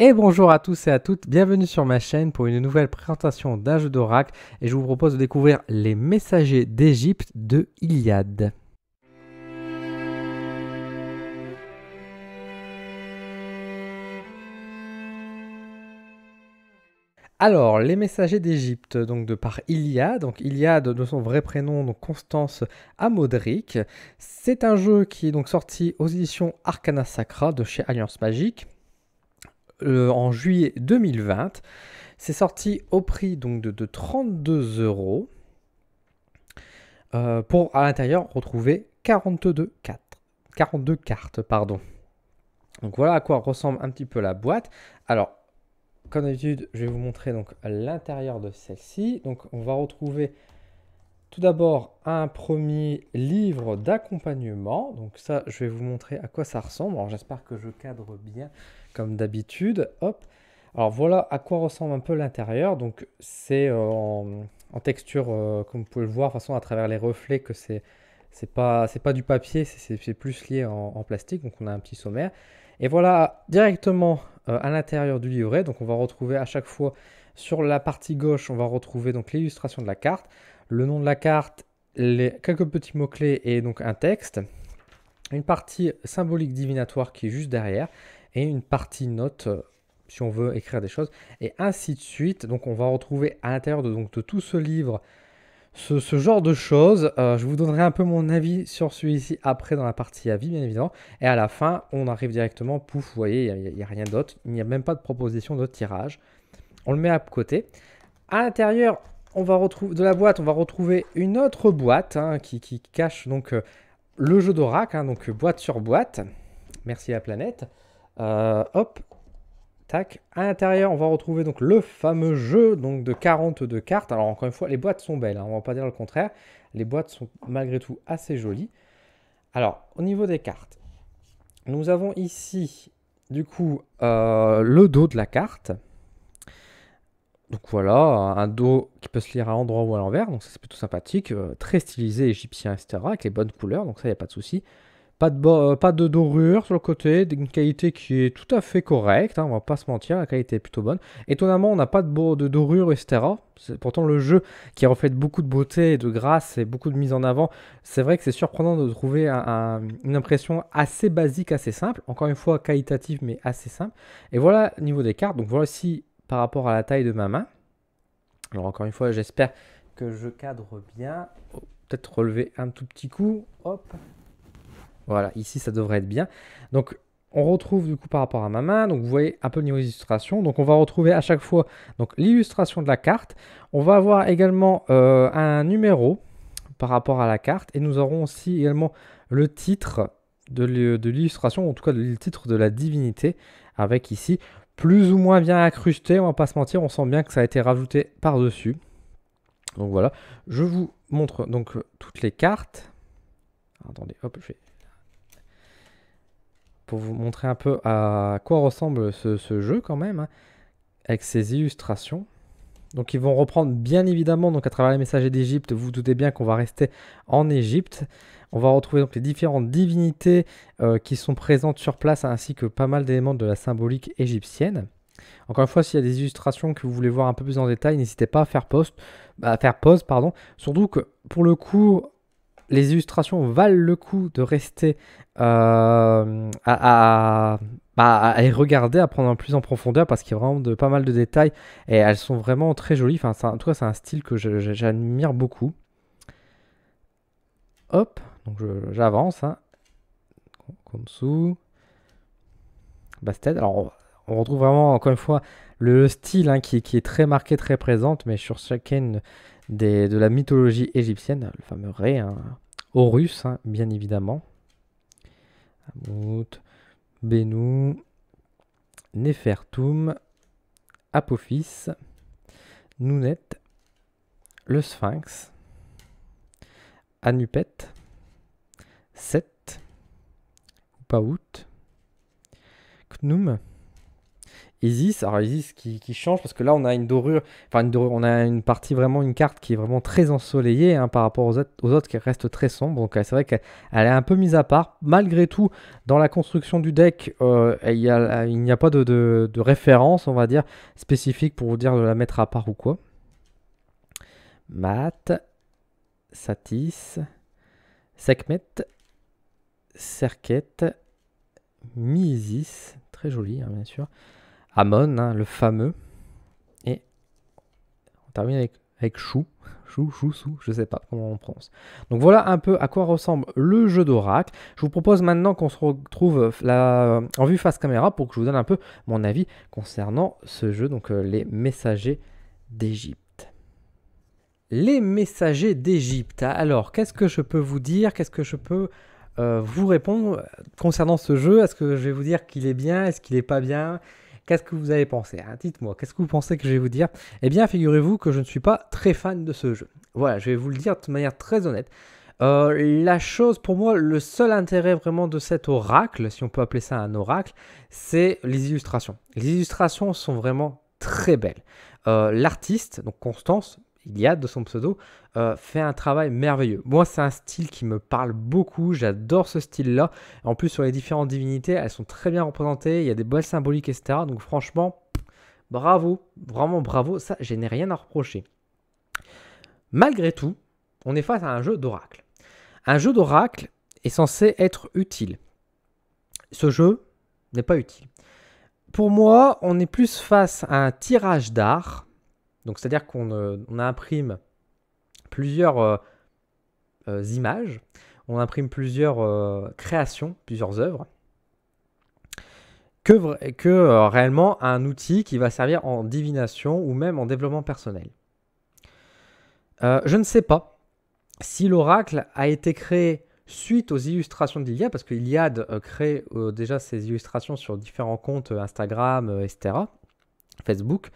Et bonjour à tous et à toutes, bienvenue sur ma chaîne pour une nouvelle présentation d'un jeu d'oracle et je vous propose de découvrir les messagers d'Égypte de Iliade. Alors, les messagers d'Égypte, donc de par Iliade, donc Iliade de son vrai prénom, donc Constance Amodric, c'est un jeu qui est donc sorti aux éditions Arcana Sacra de chez Alliance Magique en juillet 2020. C'est sorti au prix donc de, 32 euros euh, pour à l'intérieur retrouver 42 cartes. 42 cartes, pardon. Donc voilà à quoi ressemble un petit peu la boîte. Alors, comme d'habitude, je vais vous montrer donc l'intérieur de celle-ci. Donc on va retrouver tout d'abord un premier livre d'accompagnement. Donc ça, je vais vous montrer à quoi ça ressemble. j'espère que je cadre bien comme d'habitude. Hop. Alors voilà à quoi ressemble un peu l'intérieur. Donc c'est euh, en, texture, euh, comme vous pouvez le voir, façon à travers les reflets que c'est c'est pas c'est pas du papier, c'est plus lié en, en, plastique. Donc on a un petit sommaire. Et voilà directement euh, à l'intérieur du livret. Donc on va retrouver à chaque fois sur la partie gauche, on va retrouver donc l'illustration de la carte, le nom de la carte, les, quelques petits mots clés et donc un texte. Une partie symbolique divinatoire qui est juste derrière et une partie note euh, si on veut écrire des choses, et ainsi de suite. Donc on va retrouver à l'intérieur de, donc, de tout ce livre ce, ce genre de choses. Euh, je vous donnerai un peu mon avis sur celui-ci après dans la partie avis, bien évidemment. Et à la fin, on arrive directement, pouf, vous voyez, il n'y a, rien d'autre. Il n'y a même pas de proposition de tirage. On le met à côté. À l'intérieur on va retrouver de la boîte, on va retrouver une autre boîte hein, qui, qui, cache donc euh, le jeu d'oracle, hein, donc boîte sur boîte. Merci la planète. Euh, hop, tac. À l'intérieur, on va retrouver donc le fameux jeu donc de 42 cartes. Alors encore une fois, les boîtes sont belles, on hein, on va pas dire le contraire. Les boîtes sont malgré tout assez jolies. Alors, au niveau des cartes, nous avons ici du coup euh, le dos de la carte. Donc voilà, un dos qui peut se lire à l'endroit ou à l'envers, donc c'est plutôt sympathique, euh, très stylisé égyptien, etc., avec les bonnes couleurs, donc ça, il n'y a pas de souci. Pas de, euh, pas de dorure sur le côté, une qualité qui est tout à fait correcte, hein, on va pas se mentir, la qualité est plutôt bonne. Étonnamment, on n'a pas de, de dorure, etc. C'est pourtant le jeu qui reflète beaucoup de beauté, de grâce et beaucoup de mise en avant. C'est vrai que c'est surprenant de trouver une impression assez basique, assez simple. Encore une fois, qualitative, mais assez simple. Et voilà, niveau des cartes, donc voici par rapport à la taille de ma main. Alors encore une fois, j'espère que je cadre bien. Oh, peut-être relever un tout petit coup. Hop, voilà, ici ça devrait être bien. Donc on retrouve du coup par rapport à ma main, donc vous voyez un peu le niveau illustration. Donc on va retrouver à chaque fois donc l'illustration de la carte. On va avoir également euh, un numéro par rapport à la carte et nous aurons aussi également le titre de l'illustration, en tout cas le titre de la divinité, avec ici plus ou moins bien incrusté, on va pas se mentir, on sent bien que ça a été rajouté par-dessus. Donc voilà, je vous montre donc toutes les cartes. Attendez, hop, je vais pour vous montrer un peu à quoi ressemble ce, jeu quand même, hein, avec ses illustrations. Donc ils vont reprendre bien évidemment donc à travers les messagers d'Égypte, vous, vous doutez bien qu'on va rester en Égypte. On va retrouver donc les différentes divinités euh, qui sont présentes sur place ainsi que pas mal d'éléments de la symbolique égyptienne. Encore une fois, s'il y a des illustrations que vous voulez voir un peu plus en détail, n'hésitez pas à faire, poste, à faire pause. Pardon. Surtout que pour le coup, les illustrations valent le coup de rester euh, à, à, bah, regarder, à prendre un plus en profondeur parce qu'il y a vraiment pas mal de détails et elles sont vraiment très jolies. Enfin, en tout cas, c'est un style que j'admire beaucoup. Hop, donc j'avance. Hein. dessous. Bastet. Alors, on retrouve vraiment, encore une fois, le style hein, qui, est très marqué, très présent, mais sur chacune des, de la mythologie égyptienne, le fameux Ré, hein. Horus hein, bien évidemment. Amout, Benou, Nefertum, Apophis, Nounet, le Sphinx, Anupet, Set, Paout, Knum, Isis, alors Isis qui, change parce que là on a une dorure, enfin on a une partie vraiment, une carte qui est vraiment très ensoleillée hein, par rapport aux autres, qui restent très sombres. Donc euh, c'est vrai qu'elle est un peu mise à part. Malgré tout, dans la construction du deck, euh, il n'y a, pas de, de, référence, on va dire, spécifique pour vous dire de la mettre à part ou quoi. Mat, Satis, Sekhmet, Serket, Misis, très joli hein, bien sûr. Amon, hein, le fameux. Et on termine avec, avec Chou. Chou, Chou, Sou, je sais pas comment on prononce. Donc voilà un peu à quoi ressemble le jeu d'oracle. Je vous propose maintenant qu'on se retrouve en vue face caméra pour que je vous donne un peu mon avis concernant ce jeu, donc euh, les messagers d'Égypte. Les messagers d'Égypte. Alors, qu'est-ce que je peux vous dire Qu'est-ce que je peux euh, vous répondre concernant ce jeu Est-ce que je vais vous dire qu'il est bien Est-ce qu'il n'est pas bien Qu'est-ce que vous avez pensé hein, Dites-moi, qu'est-ce que vous pensez que je vais vous dire Eh bien, figurez-vous que je ne suis pas très fan de ce jeu. Voilà, je vais vous le dire de manière très honnête. Euh, la chose pour moi, le seul intérêt vraiment de cet oracle, si on peut appeler ça un oracle, c'est les illustrations. Les illustrations sont vraiment très belles. Euh, l'artiste, donc Constance, a de son pseudo, euh, fait un travail merveilleux. Moi, c'est un style qui me parle beaucoup, j'adore ce style-là. En plus, sur les différentes divinités, elles sont très bien représentées, il y a des belles symboliques, etc. Donc franchement, bravo, vraiment bravo, ça, je n'ai rien à reprocher. Malgré tout, on est face à un jeu d'oracle. Un jeu d'oracle est censé être utile. Ce jeu n'est pas utile. Pour moi, on est plus face à un tirage d'art donc c'est-à-dire qu'on euh, on imprime plusieurs euh, euh, images, on imprime plusieurs créations, plusieurs œuvres, que, que réellement un outil qui va servir en divination ou même en développement personnel. je ne sais pas si l'oracle a été créé suite aux illustrations d'Iliade, parce que crée déjà ses illustrations sur différents comptes Instagram, etc., Facebook.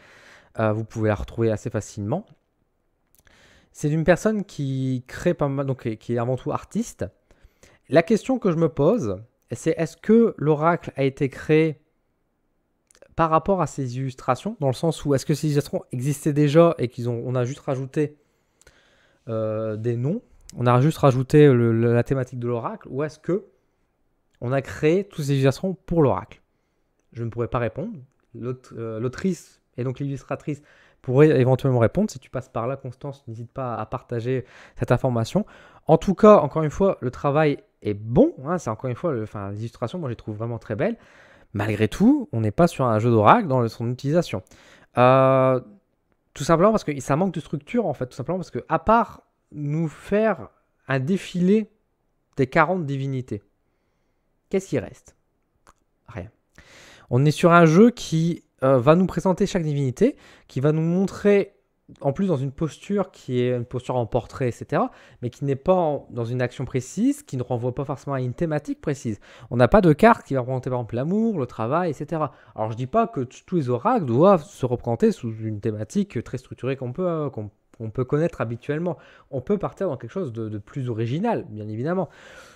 Euh, vous pouvez la retrouver assez facilement. C'est une personne qui crée pas mal, donc qui est avant tout artiste. La question que je me pose, c'est est-ce que l'oracle a été créé par rapport à ces illustrations, dans le sens où est-ce que ces illustrations existaient déjà et qu'on on a juste rajouté euh, des noms, on a juste rajouté la thématique de l'oracle, ou est-ce que on a créé tous ces illustrations pour l'oracle Je ne pourrais pas répondre. Euh, l'autrice et donc l'illustratrice pourrait éventuellement répondre. Si tu passes par là, Constance, n'hésite pas à partager cette information. En tout cas, encore une fois, le travail est bon. Hein. c'est encore une fois, l'illustration, moi, je les trouve vraiment très belle. Malgré tout, on n'est pas sur un jeu d'oracle dans son utilisation. Euh, tout simplement parce que ça manque de structure, en fait. Tout simplement parce que, à part nous faire un défilé des 40 divinités, qu'est-ce qui reste Rien. On est sur un jeu qui euh, va nous présenter chaque divinité, qui va nous montrer, en plus dans une posture qui est une posture en portrait, etc., mais qui n'est pas dans une action précise, qui ne renvoie pas forcément à une thématique précise. On n'a pas de carte qui va représenter par exemple l'amour, le travail, etc. Alors je dis pas que tous les oracles doivent se représenter sous une thématique très structurée qu'on peut, euh, on peut connaître habituellement. On peut partir dans quelque chose de, plus original, bien évidemment.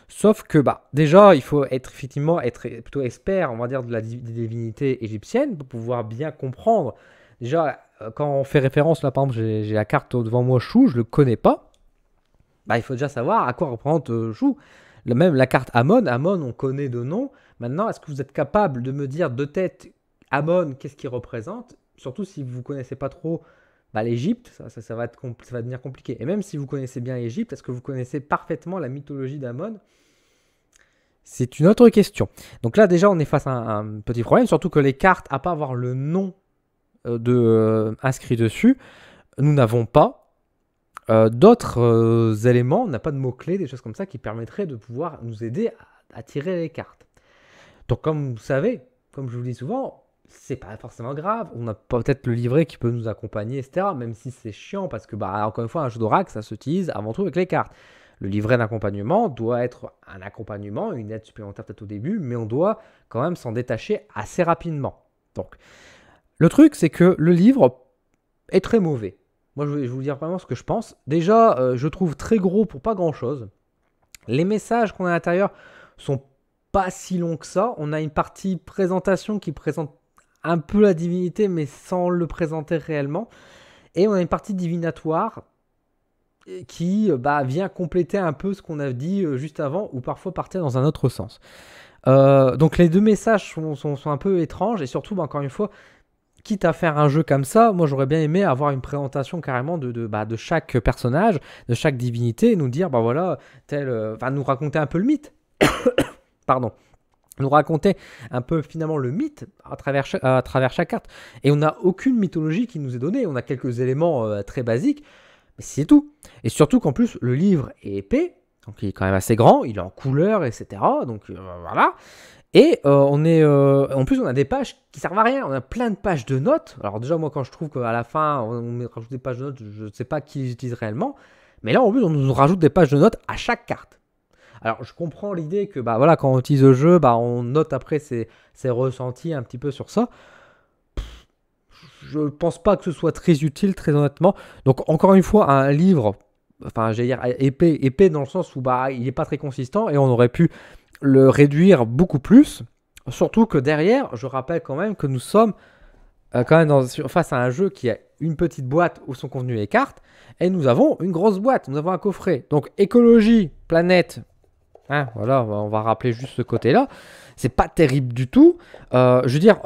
Sauf que, bah, déjà, il faut être effectivement être plutôt expert, on va dire, de la divinité égyptienne pour pouvoir bien comprendre. Déjà, euh, quand on fait référence, là, par exemple, j'ai la carte devant moi, Chou, je le connais pas. Bah, il faut déjà savoir à quoi représente joue euh, Chou. Même la carte Amon, Amon, on connaît de nom. Maintenant, est-ce que vous êtes capable de me dire de tête Amon, qu'est-ce qui représente Surtout si vous ne connaissez pas trop bah, l'Égypte, ça, va devenir compliqué. Et même si vous connaissez bien l'Égypte, est-ce que vous connaissez parfaitement la mythologie d'Amon C'est une autre question. Donc là, déjà, on est face à un, petit problème, surtout que les cartes, à pas avoir le nom euh, de, euh, inscrit dessus, nous n'avons pas. Euh, d'autres éléments, on n'a pas de mots-clés, des choses comme ça qui permettraient de pouvoir nous aider à, tirer les cartes. Donc comme vous savez, comme je vous dis souvent, c'est pas forcément grave. On a peut-être le livret qui peut nous accompagner, etc. Même si c'est chiant parce que, bah, encore une fois, un jeu d'oracle, ça s'utilise avant tout avec les cartes. Le livret d'accompagnement doit être un accompagnement, une aide supplémentaire peut-être au début, mais on doit quand même s'en détacher assez rapidement. Donc, le truc, c'est que le livre est très mauvais. Moi, je vais vous dire vraiment ce que je pense. Déjà, euh, je trouve très gros pour pas grand-chose. Les messages qu'on a à l'intérieur sont pas si longs que ça. On a une partie présentation qui présente un peu la divinité, mais sans le présenter réellement. Et on a une partie divinatoire euh, qui euh, bah, vient compléter un peu ce qu'on a dit euh, juste avant, ou parfois partir dans un autre sens. donc les deux messages sont, un peu étranges, et surtout, bah, encore une fois, quitte à faire un jeu comme ça, moi j'aurais bien aimé avoir une présentation carrément de, de, bah, de chaque personnage, de chaque divinité, nous dire, bah voilà, tel, va nous raconter un peu le mythe. Pardon nous racontait un peu finalement le mythe à travers, chaque, à travers chaque carte. Et on n'a aucune mythologie qui nous est donnée. On a quelques éléments euh, très basiques, mais c'est tout. Et surtout qu'en plus, le livre est épais, donc il est quand même assez grand, il est en couleur, etc. Donc euh, voilà. Et euh, on est, en plus, on a des pages qui servent à rien. On a plein de pages de notes. Alors déjà, moi, quand je trouve qu'à la fin, on, on rajoute des pages de notes, je ne sais pas qui les utilise réellement. Mais là, en plus, on nous rajoute des pages de notes à chaque carte. Alors, je comprends l'idée que, bah voilà, quand on utilise le jeu, bah on note après ses, ressentis un petit peu sur ça. Je je pense pas que ce soit très utile, très honnêtement. Donc, encore une fois, un livre, enfin, j'ai dire épais, épais dans le sens où bah, il n'est pas très consistant et on aurait pu le réduire beaucoup plus. Surtout que derrière, je rappelle quand même que nous sommes euh, quand même face à un jeu qui a une petite boîte où sont convenus les cartes. et nous avons une grosse boîte, nous avons un coffret. Donc écologie, planète, Hein, voilà, on va rappeler juste ce côté-là. C'est pas terrible du tout. Euh, je veux dire,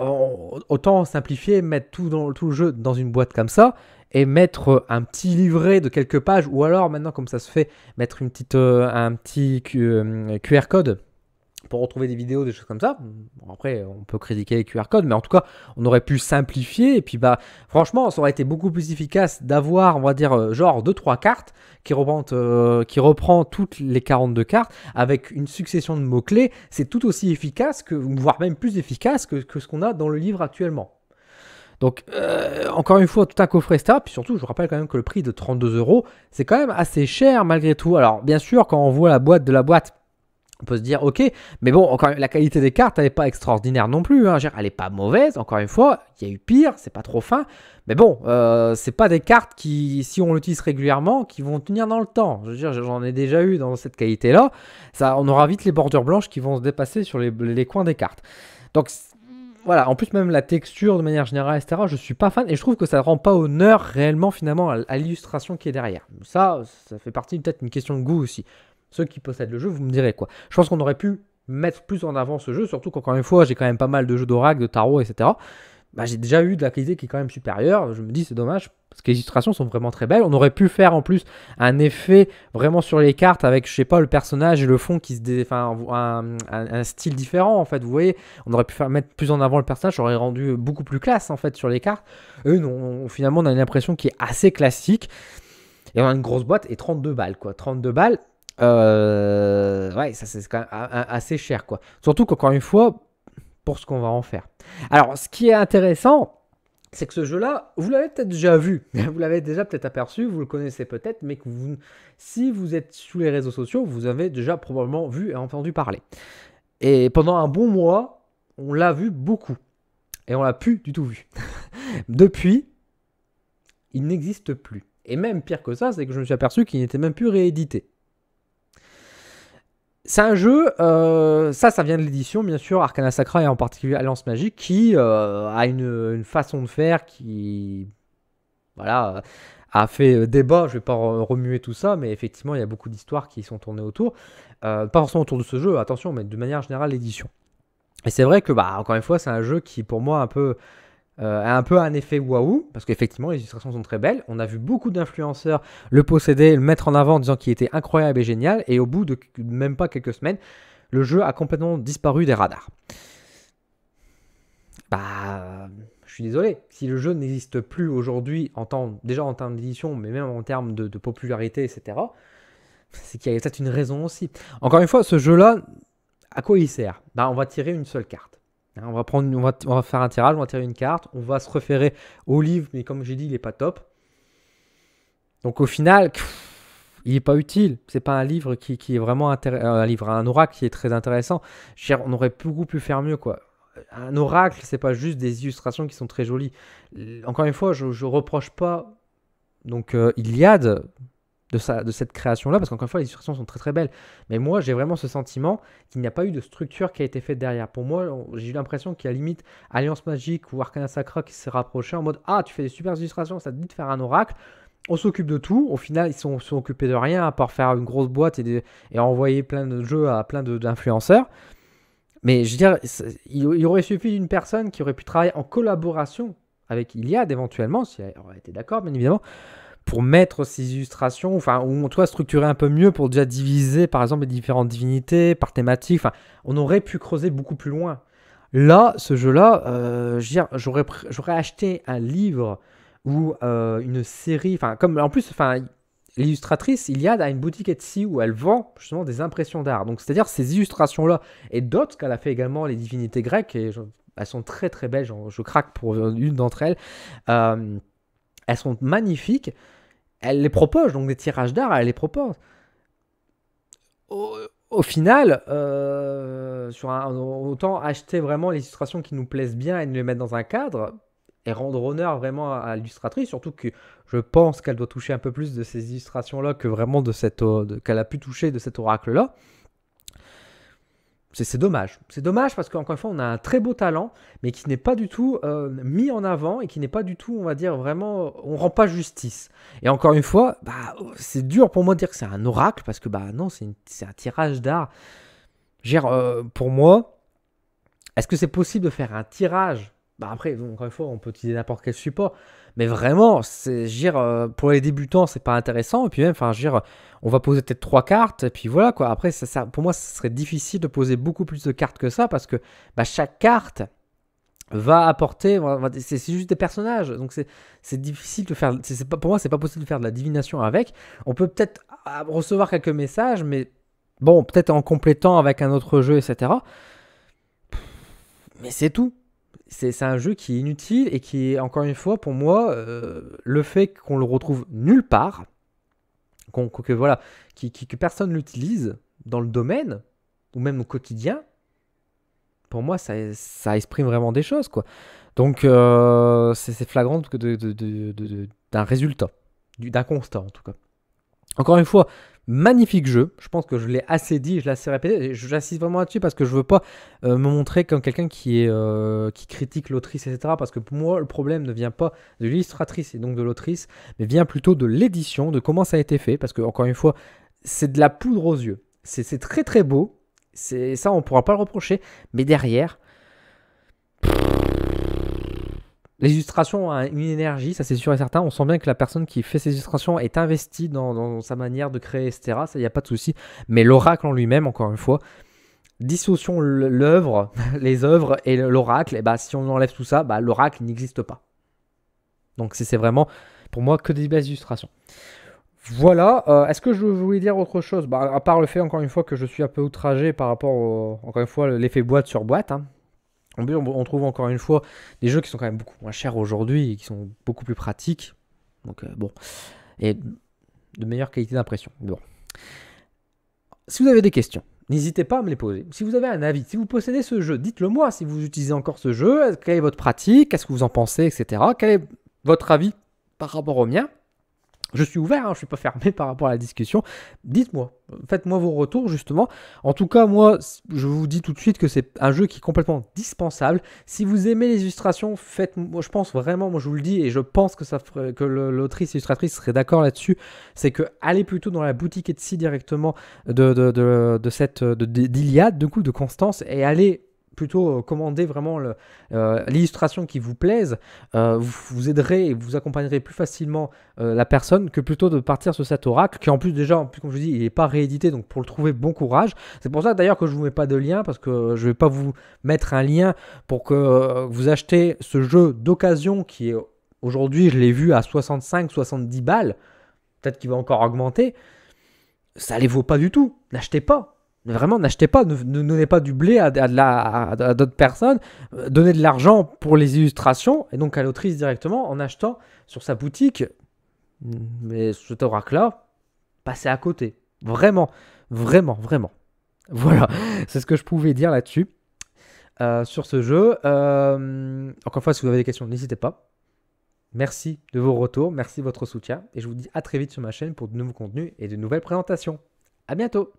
autant simplifier, mettre tout, dans, tout le jeu dans une boîte comme ça et mettre euh, un petit livret de quelques pages, ou alors maintenant, comme ça se fait, mettre une petite, euh, un petit QR code pour retrouver des vidéos, des choses comme ça. après, on peut critiquer les QR codes, mais en tout cas, on aurait pu simplifier. Et puis, bah, franchement, ça aurait été beaucoup plus efficace d'avoir, on va dire, euh, genre 2-3 cartes qui reprend, euh, qui reprend toutes les 42 cartes avec une succession de mots-clés. C'est tout aussi efficace, que, voire même plus efficace que, que ce qu'on a dans le livre actuellement. Donc, euh, encore une fois, tout un coffret ça. Puis surtout, je vous rappelle quand même que le prix de 32 euros, c'est quand même assez cher malgré tout. Alors, bien sûr, quand on voit la boîte de la boîte, on peut se dire, ok, mais bon, encore la qualité des cartes, elle n'est pas extraordinaire non plus. Hein. Elle n'est pas mauvaise, encore une fois, il y a eu pire, c'est pas trop fin. Mais bon, euh, c'est pas des cartes qui, si on l'utilise régulièrement, qui vont tenir dans le temps. Je veux dire, j'en ai déjà eu dans cette qualité-là. Ça, on aura vite les bordures blanches qui vont se dépasser sur les, coins des cartes. Donc voilà, en plus même la texture de manière générale, etc., je suis pas fan et je trouve que ça rend pas honneur réellement finalement à l'illustration qui est derrière. Ça, ça fait partie peut-être d'une question de goût aussi ceux qui possèdent le jeu, vous me direz quoi. Je pense qu'on aurait pu mettre plus en avant ce jeu, surtout qu'encore une fois, j'ai quand même pas mal de jeux d'oracle, de tarot, etc. Bah, j'ai déjà eu de la qualité qui est quand même supérieure. Je me dis, c'est dommage, parce que les illustrations sont vraiment très belles. On aurait pu faire en plus un effet vraiment sur les cartes avec, je sais pas, le personnage et le fond qui se dé... enfin, un, style différent en fait. Vous voyez, on aurait pu faire, mettre plus en avant le personnage, ça aurait rendu beaucoup plus classe en fait sur les cartes. Eux, non, finalement, on a une impression qui est assez classique. Et on a une grosse boîte et 32 balles quoi. 32 balles, euh, ouais, ça c'est quand même assez cher, quoi. Surtout qu'encore une fois, pour ce qu'on va en faire. Alors, ce qui est intéressant, c'est que ce jeu-là, vous l'avez peut-être déjà vu, vous l'avez déjà peut-être aperçu, vous le connaissez peut-être, mais que vous, si vous êtes sous les réseaux sociaux, vous avez déjà probablement vu et entendu parler. Et pendant un bon mois, on l'a vu beaucoup. Et on l'a plus du tout vu. Depuis, il n'existe plus. Et même pire que ça, c'est que je me suis aperçu qu'il n'était même plus réédité c'est un jeu, euh, ça, ça vient de l'édition, bien sûr, Arcana Sacra et en particulier Alliance Magique, qui euh, a une, façon de faire qui. Voilà. A fait euh, débat, je vais pas remuer tout ça, mais effectivement, il y a beaucoup d'histoires qui sont tournées autour. pas forcément autour de ce jeu, attention, mais de manière générale, l'édition. Et c'est vrai que, bah, encore une fois, c'est un jeu qui, pour moi, un peu a euh, un peu un effet waouh, parce qu'effectivement, les illustrations sont très belles. On a vu beaucoup d'influenceurs le posséder, le mettre en avant en disant qu'il était incroyable et génial, et au bout de même pas quelques semaines, le jeu a complètement disparu des radars. Bah, je suis désolé, si le jeu n'existe plus aujourd'hui, en déjà en termes d'édition, mais même en termes de, de popularité, etc., c'est qu'il y a peut-être une raison aussi. Encore une fois, ce jeu-là, à quoi il sert bah, On va tirer une seule carte. Hein, on, va prendre, on, faire un tirage, on va tirer une carte, on va se référer au livre, mais comme j'ai dit, il n'est pas top. Donc au final, il n'est pas utile. C'est pas un livre qui, est vraiment euh, un livre, un oracle qui est très intéressant. on aurait beaucoup pu faire mieux, quoi. Un oracle, c'est pas juste des illustrations qui sont très jolies. Encore une fois, je, ne reproche pas. Donc euh, Iliade, de, cette création-là, parce qu'encore une fois, les illustrations sont très très belles. Mais moi, j'ai vraiment ce sentiment qu'il n'y a pas eu de structure qui a été faite derrière. Pour moi, j'ai eu l'impression qu'il y a limite Alliance Magique ou Arcana Sacra qui s'est rapproché en mode Ah, tu fais des super illustrations, ça te dit de faire un oracle. On s'occupe de tout. Au final, ils sont, sont occupés de rien, à part faire une grosse boîte et, envoyer plein de jeux à plein d'influenceurs. Mais je veux dire, il, aurait suffi d'une personne qui aurait pu travailler en collaboration avec Iliad éventuellement, si elle aurait été d'accord, bien évidemment, pour mettre ces illustrations, enfin, ou toi structurer un peu mieux pour déjà diviser par exemple les différentes divinités par thématique. Enfin, on aurait pu creuser beaucoup plus loin. Là, ce jeu-là, euh, j'aurais acheté un livre ou euh, une série. Enfin, comme en plus, enfin, l'illustratrice y a une boutique Etsy où elle vend justement des impressions d'art. Donc, c'est-à-dire ces illustrations-là et d'autres qu'elle a fait également les divinités grecques. Et elles sont très très belles. Je, craque pour une d'entre elles. Euh, elles sont magnifiques elle les propose, donc des tirages d'art, elle les propose. Au, final, euh, sur autant acheter vraiment les illustrations qui nous plaisent bien et nous les mettre dans un cadre et rendre honneur vraiment à l'illustratrice, surtout que je pense qu'elle doit toucher un peu plus de ces illustrations-là que vraiment de cette qu'elle a pu toucher de cet oracle-là. C'est dommage. C'est dommage parce qu'encore une fois, on a un très beau talent, mais qui n'est pas du tout euh, mis en avant et qui n'est pas du tout, on va dire, vraiment, on rend pas justice. Et encore une fois, bah, c'est dur pour moi de dire que c'est un oracle parce que bah non, c'est un tirage d'art. Euh, pour moi, est-ce que c'est possible de faire un tirage bah après, encore une fois, on peut utiliser n'importe quel support. Mais vraiment, c'est, euh, pour les débutants, c'est pas intéressant. Et puis même, enfin, on va poser peut-être trois cartes. Et puis voilà, quoi. Après, ça, pour moi, ce serait difficile de poser beaucoup plus de cartes que ça parce que bah, chaque carte va apporter. C'est, juste des personnages. Donc c'est, c'est difficile de faire. C'est, pas, pour moi, c'est pas possible de faire de la divination avec. On peut peut-être ah, recevoir quelques messages, mais bon, peut-être en complétant avec un autre jeu, etc. Mais c'est tout c'est un jeu qui est inutile et qui est, encore une fois, pour moi, euh, le fait qu'on le retrouve nulle part, que, voilà, qui, que personne l'utilise dans le domaine, ou même au quotidien, pour moi, ça, exprime vraiment des choses. quoi. Donc, euh, c'est flagrant d'un résultat, d'un constat en tout cas. Encore une fois, Magnifique jeu. Je pense que je l'ai assez dit, je l'ai assez répété. J'assiste vraiment là-dessus parce que je veux pas euh, me montrer comme quelqu'un qui, euh, qui critique l'autrice, etc. Parce que pour moi, le problème ne vient pas de l'illustratrice et donc de l'autrice, mais vient plutôt de l'édition, de comment ça a été fait. Parce que, encore une fois, c'est de la poudre aux yeux. C'est très très beau. Ça, on pourra pas le reprocher. Mais derrière. Les illustrations ont une énergie, ça c'est sûr et certain. On sent bien que la personne qui fait ces illustrations est investie dans, sa manière de créer, etc. Ça, il n'y a pas de souci. Mais l'oracle en lui-même, encore une fois, dissocions l'œuvre, les œuvres et l'oracle. Et bah, si on enlève tout ça, bah, l'oracle n'existe pas. Donc c'est vraiment, pour moi, que des belles illustrations. Voilà. Euh, est-ce que je voulais dire autre chose bah, À part le fait, encore une fois, que je suis un peu outragé par rapport, encore une fois, l'effet boîte sur boîte. Hein on, trouve encore une fois des jeux qui sont quand même beaucoup moins chers aujourd'hui et qui sont beaucoup plus pratiques. Donc euh, bon, et de meilleure qualité d'impression. Si vous avez des questions, n'hésitez pas à me les poser. Si vous avez un avis, si vous possédez ce jeu, dites-le moi. Si vous utilisez encore ce jeu, quelle est votre pratique, qu'est-ce que vous en pensez, etc. Quel est votre avis par rapport au mien je suis ouvert, hein, je ne suis pas fermé par rapport à la discussion. Dites-moi, faites-moi vos retours justement. En tout cas, moi, je vous dis tout de suite que c'est un jeu qui est complètement dispensable. Si vous aimez les illustrations, faites-moi, je pense vraiment, moi je vous le dis, et je pense que, ça que l'autrice illustratrice serait d'accord là-dessus, c'est que allez plutôt dans la boutique Etsy directement de, de, de, de cette d'Iliade, de coup, de Constance, et allez plutôt euh, commander vraiment euh, l'illustration qui vous plaise. Euh, vous, aiderez et vous accompagnerez plus facilement la personne que plutôt de partir sur cet oracle qui en plus déjà, comme je vous dis, il n'est pas réédité. Donc pour le trouver, bon courage. C'est pour ça d'ailleurs que je ne vous mets pas de lien parce que je vais pas vous mettre un lien pour que vous achetez ce jeu d'occasion qui est aujourd'hui, je l'ai vu à 65-70 balles. Peut-être qu'il va encore augmenter. Ça ne les vaut pas du tout. N'achetez pas. Vraiment, n'achetez pas, ne, donnez pas du blé à, d'autres personnes. Euh, donnez de l'argent pour les illustrations et donc à l'autrice directement en achetant sur sa boutique. Mais cet oracle-là, passez à côté. Vraiment, vraiment, vraiment. Voilà, c'est ce que je pouvais dire là-dessus. Euh, sur ce jeu. Euh, encore une fois, si vous avez des questions, n'hésitez pas. Merci de vos retours, merci de votre soutien. Et je vous dis à très vite sur ma chaîne pour de nouveaux contenus et de nouvelles présentations. À bientôt!